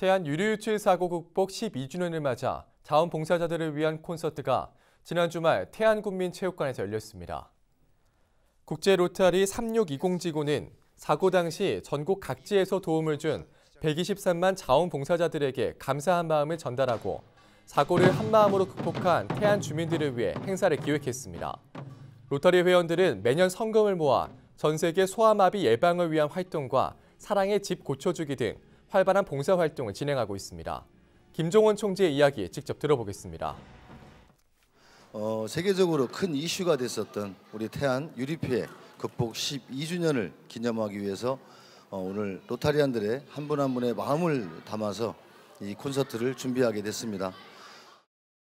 태안 유류유출 사고 극복 12주년을 맞아 자원봉사자들을 위한 콘서트가 지난 주말 태안군민체육관에서 열렸습니다. 국제 로타리 3620 지구는 사고 당시 전국 각지에서 도움을 준 123만 자원봉사자들에게 감사한 마음을 전달하고 사고를 한마음으로 극복한 태안 주민들을 위해 행사를 기획했습니다. 로타리 회원들은 매년 성금을 모아 전 세계 소아마비 예방을 위한 활동과 사랑의 집 고쳐주기 등 활발한 봉사활동을 진행하고 있습니다. 김종원 총재의 이야기 직접 들어보겠습니다. 어, 세계적으로 큰 이슈가 됐었던 우리 태안 유리피해 극복 12주년을 기념하기 위해서 어, 오늘 로타리안들의 한 분한 한 분의 마음을 담아서 이 콘서트를 준비하게 됐습니다.